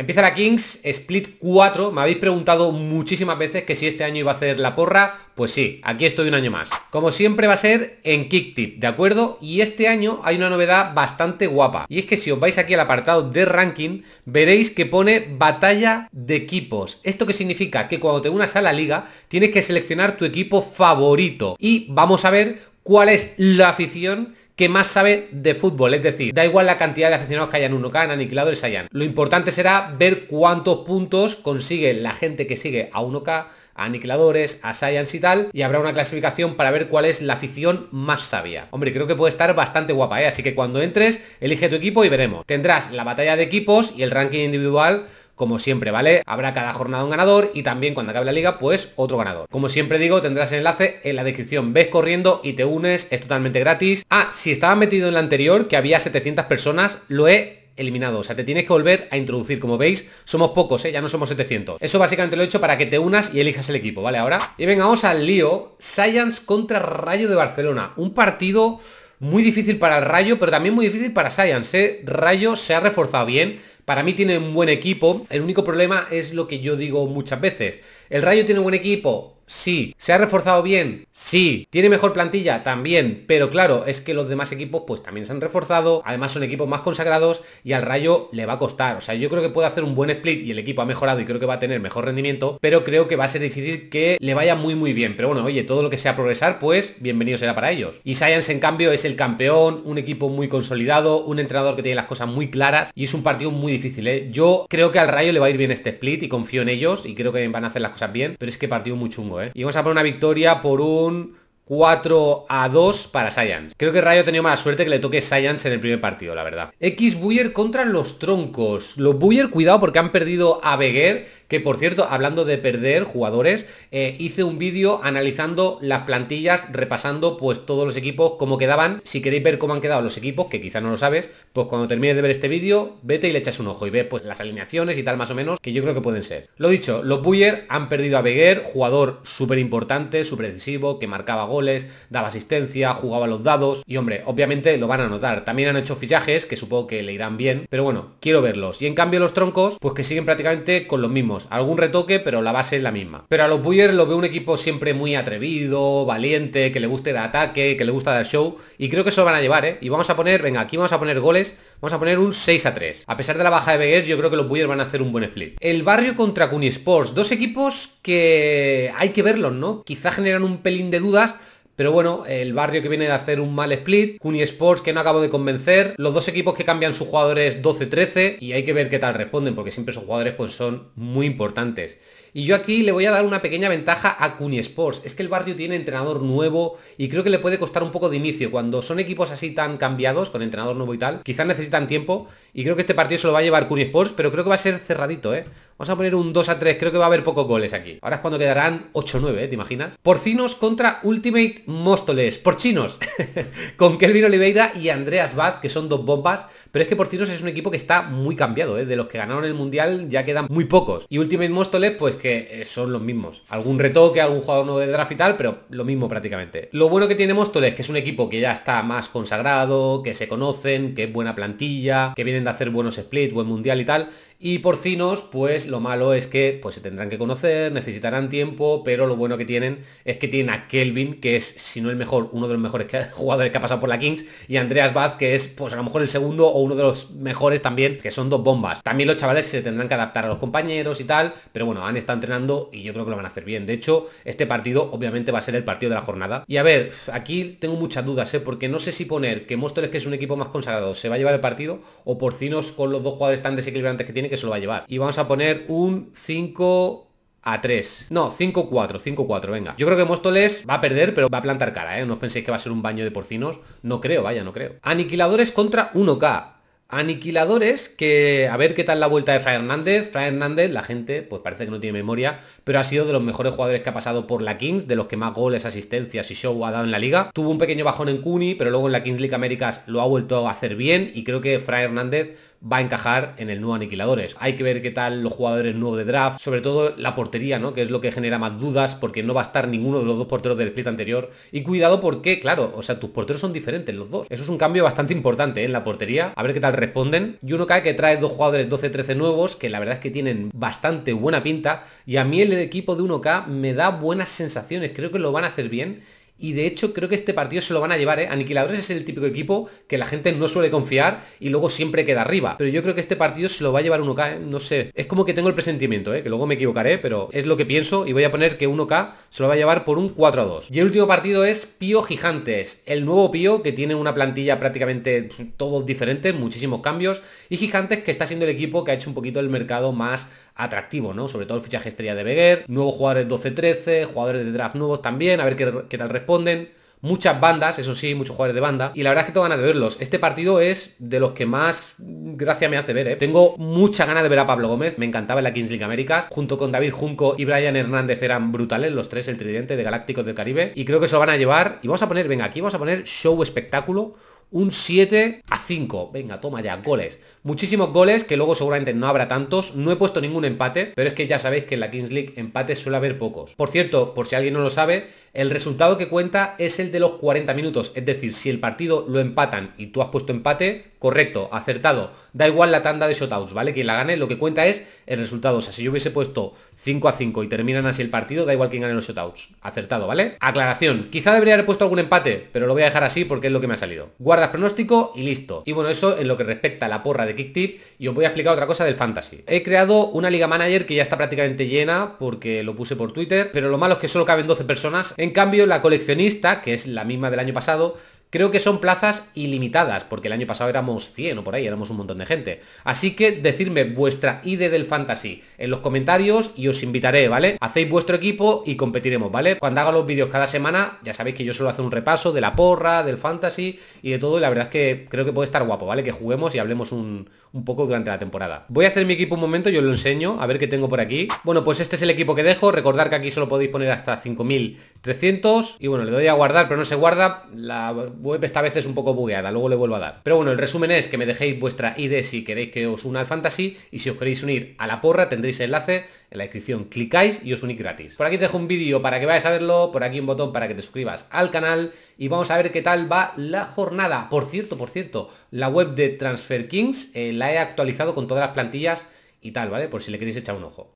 Empieza la Kings, Split 4. Me habéis preguntado muchísimas veces que si este año iba a hacer la porra. Pues sí, aquí estoy un año más. Como siempre va a ser en Kicktip, ¿de acuerdo? Y este año hay una novedad bastante guapa. Y es que si os vais aquí al apartado de ranking, veréis que pone batalla de equipos. ¿Esto que significa? Que cuando te unas a la liga, tienes que seleccionar tu equipo favorito. Y vamos a ver cuál es la afición que más sabe de fútbol, es decir, da igual la cantidad de aficionados que hayan uno, que k aniquilado Sayan. Lo importante será ver cuántos puntos consigue la gente que sigue a 1K, a aniquiladores, a Science y tal, y habrá una clasificación para ver cuál es la afición más sabia. Hombre, creo que puede estar bastante guapa, ¿eh? así que cuando entres, elige tu equipo y veremos. Tendrás la batalla de equipos y el ranking individual como siempre, ¿vale? Habrá cada jornada un ganador y también cuando acabe la liga, pues otro ganador. Como siempre digo, tendrás el enlace en la descripción. Ves corriendo y te unes, es totalmente gratis. Ah, si estaba metido en la anterior, que había 700 personas, lo he eliminado. O sea, te tienes que volver a introducir. Como veis, somos pocos, ¿eh? ya no somos 700. Eso básicamente lo he hecho para que te unas y elijas el equipo, ¿vale? Ahora. Y venga, vamos al lío. Science contra Rayo de Barcelona. Un partido muy difícil para el Rayo, pero también muy difícil para Science. ¿eh? Rayo se ha reforzado bien. Para mí tiene un buen equipo. El único problema es lo que yo digo muchas veces. El Rayo tiene un buen equipo, Sí. ¿Se ha reforzado bien? Sí. ¿Tiene mejor plantilla? También. Pero claro, es que los demás equipos pues también se han reforzado. Además son equipos más consagrados y al Rayo le va a costar. O sea, yo creo que puede hacer un buen split y el equipo ha mejorado y creo que va a tener mejor rendimiento. Pero creo que va a ser difícil que le vaya muy muy bien. Pero bueno, oye, todo lo que sea progresar, pues bienvenido será para ellos. Y Science en cambio es el campeón, un equipo muy consolidado, un entrenador que tiene las cosas muy claras y es un partido muy difícil. ¿eh? Yo creo que al Rayo le va a ir bien este split y confío en ellos y creo que van a hacer las cosas bien. Pero es que partido muy chungo. ¿eh? Eh. Y vamos a poner una victoria por un 4 a 2 para Science. Creo que Rayo ha tenido mala suerte que le toque Science en el primer partido, la verdad. X Buyer contra los troncos. Los Buyer, cuidado porque han perdido a Beguer que por cierto, hablando de perder jugadores, eh, hice un vídeo analizando las plantillas, repasando pues todos los equipos, cómo quedaban. Si queréis ver cómo han quedado los equipos, que quizá no lo sabes, pues cuando termines de ver este vídeo, vete y le echas un ojo y ve pues las alineaciones y tal más o menos, que yo creo que pueden ser. Lo dicho, los Buyer han perdido a Beguer, jugador súper importante, súper decisivo, que marcaba goles, daba asistencia, jugaba los dados y hombre, obviamente lo van a notar. También han hecho fichajes que supongo que le irán bien, pero bueno, quiero verlos. Y en cambio los troncos, pues que siguen prácticamente con los mismos. Algún retoque, pero la base es la misma. Pero a los Bullers lo veo un equipo siempre muy atrevido, valiente, que le guste el ataque, que le gusta dar show. Y creo que eso lo van a llevar, ¿eh? Y vamos a poner, venga, aquí vamos a poner goles. Vamos a poner un 6 a 3. A pesar de la baja de Beguer, yo creo que los Bullers van a hacer un buen split. El barrio contra Sports Dos equipos que hay que verlos, ¿no? Quizá generan un pelín de dudas pero bueno, el barrio que viene de hacer un mal split, Cuni Sports que no acabo de convencer, los dos equipos que cambian sus jugadores 12-13 y hay que ver qué tal responden porque siempre esos jugadores pues son muy importantes. Y yo aquí le voy a dar una pequeña ventaja a Cuni Sports. Es que el barrio tiene entrenador nuevo y creo que le puede costar un poco de inicio. Cuando son equipos así tan cambiados, con entrenador nuevo y tal, quizás necesitan tiempo. Y creo que este partido se lo va a llevar Kuni Sports, pero creo que va a ser cerradito, ¿eh? Vamos a poner un 2 a 3. Creo que va a haber pocos goles aquí. Ahora es cuando quedarán 8-9, ¿eh? ¿Te imaginas? Porcinos contra Ultimate Móstoles. Porcinos. con Kelvin Oliveira y Andreas Vaz, que son dos bombas. Pero es que Porcinos es un equipo que está muy cambiado, ¿eh? De los que ganaron el Mundial ya quedan muy pocos. Y Ultimate Móstoles, pues que eh, son los mismos. Algún retoque, algún jugador nuevo de draft y tal, pero lo mismo prácticamente. Lo bueno que tiene es que es un equipo que ya está más consagrado, que se conocen, que es buena plantilla, que vienen de hacer buenos splits, buen mundial y tal, y porcinos, pues lo malo es que pues, se tendrán que conocer, necesitarán tiempo, pero lo bueno que tienen es que tienen a Kelvin, que es, si no el mejor, uno de los mejores jugadores que ha pasado por la Kings, y Andreas Baz, que es, pues a lo mejor el segundo o uno de los mejores también, que son dos bombas. También los chavales se tendrán que adaptar a los compañeros y tal, pero bueno, han estado entrenando y yo creo que lo van a hacer bien. De hecho, este partido obviamente va a ser el partido de la jornada. Y a ver, aquí tengo muchas dudas, ¿eh? porque no sé si poner que Móstoles, que es un equipo más consagrado, se va a llevar el partido, o Porcinos con los dos jugadores tan desequilibrantes que tienen que se lo va a llevar. Y vamos a poner un 5 a 3. No, 5-4, 5-4, venga. Yo creo que Móstoles va a perder, pero va a plantar cara, ¿eh? No os penséis que va a ser un baño de porcinos. No creo, vaya, no creo. Aniquiladores contra 1K. Aniquiladores, que a ver qué tal la vuelta de fray Hernández. fra Hernández, la gente, pues parece que no tiene memoria, pero ha sido de los mejores jugadores que ha pasado por la Kings, de los que más goles, asistencias y show ha dado en la liga. Tuvo un pequeño bajón en Cuni, pero luego en la Kings League Américas lo ha vuelto a hacer bien y creo que Fray Hernández va a encajar en el nuevo Aniquiladores. Hay que ver qué tal los jugadores nuevos de draft, sobre todo la portería, ¿no? Que es lo que genera más dudas porque no va a estar ninguno de los dos porteros del split anterior. Y cuidado porque, claro, o sea, tus porteros son diferentes los dos. Eso es un cambio bastante importante ¿eh? en la portería. A ver qué tal responden. Y uno k que trae dos jugadores 12-13 nuevos, que la verdad es que tienen bastante buena pinta. Y a mí el equipo de 1K me da buenas sensaciones, creo que lo van a hacer bien y de hecho creo que este partido se lo van a llevar, ¿eh? Aniquiladores es el típico equipo que la gente no suele confiar y luego siempre queda arriba. Pero yo creo que este partido se lo va a llevar 1K, ¿eh? no sé. Es como que tengo el presentimiento, ¿eh? que luego me equivocaré, pero es lo que pienso y voy a poner que 1K se lo va a llevar por un 4 a 2. Y el último partido es Pío Gigantes, el nuevo Pío que tiene una plantilla prácticamente todos diferentes, muchísimos cambios. Y Gigantes que está siendo el equipo que ha hecho un poquito el mercado más atractivo, ¿no? Sobre todo el fichaje estrella de Beguer, nuevos jugadores 12-13, jugadores de draft nuevos también, a ver qué, tal responden. Muchas bandas, eso sí, muchos jugadores de banda. Y la verdad es que tengo ganas de verlos. Este partido es de los que más gracia me hace ver, ¿eh? Tengo mucha ganas de ver a Pablo Gómez. Me encantaba en la Kings League Américas. Junto con David Junco y Brian Hernández eran brutales los tres, el tridente de Galácticos del Caribe. Y creo que se lo van a llevar. Y vamos a poner, venga, aquí vamos a poner show espectáculo un 7 a 5. Venga, toma ya, goles. Muchísimos goles, que luego seguramente no habrá tantos. No he puesto ningún empate, pero es que ya sabéis que en la Kings League empates suele haber pocos. Por cierto, por si alguien no lo sabe, el resultado que cuenta es el de los 40 minutos. Es decir, si el partido lo empatan y tú has puesto empate, correcto, acertado. Da igual la tanda de shotouts, ¿vale? Quien la gane, lo que cuenta es el resultado. O sea, si yo hubiese puesto 5 a 5 y terminan así el partido, da igual quien gane los shotouts. Acertado, ¿vale? Aclaración. Quizá debería haber puesto algún empate, pero lo voy a dejar así porque es lo que me ha salido. Guardas pronóstico y listo. Y bueno, eso en lo que respecta a la porra de Kicktip y os voy a explicar otra cosa del fantasy. He creado una liga manager que ya está prácticamente llena porque lo puse por Twitter, pero lo malo es que solo caben 12 personas. En cambio, la coleccionista, que es la misma del año pasado, Creo que son plazas ilimitadas, porque el año pasado éramos 100 o por ahí, éramos un montón de gente. Así que decidme vuestra ID del fantasy en los comentarios y os invitaré, ¿vale? Hacéis vuestro equipo y competiremos, ¿vale? Cuando haga los vídeos cada semana, ya sabéis que yo solo hacer un repaso de la porra, del fantasy y de todo, y la verdad es que creo que puede estar guapo, ¿vale? Que juguemos y hablemos un, poco durante la temporada. Voy a hacer mi equipo un momento, yo lo enseño, a ver qué tengo por aquí. Bueno, pues este es el equipo que dejo, Recordad que aquí solo podéis poner hasta 5.000 300 y bueno, le doy a guardar, pero no se guarda, la web esta vez es un poco bugueada, luego le vuelvo a dar. Pero bueno, el resumen es que me dejéis vuestra ID si queréis que os una al Fantasy y si os queréis unir a la porra tendréis el enlace en la descripción, clicáis y os unís gratis. Por aquí te dejo un vídeo para que vayas a verlo, por aquí un botón para que te suscribas al canal y vamos a ver qué tal va la jornada. Por cierto, por cierto, la web de Transfer Kings eh, la he actualizado con todas las plantillas y tal, ¿vale? Por si le queréis echar un ojo.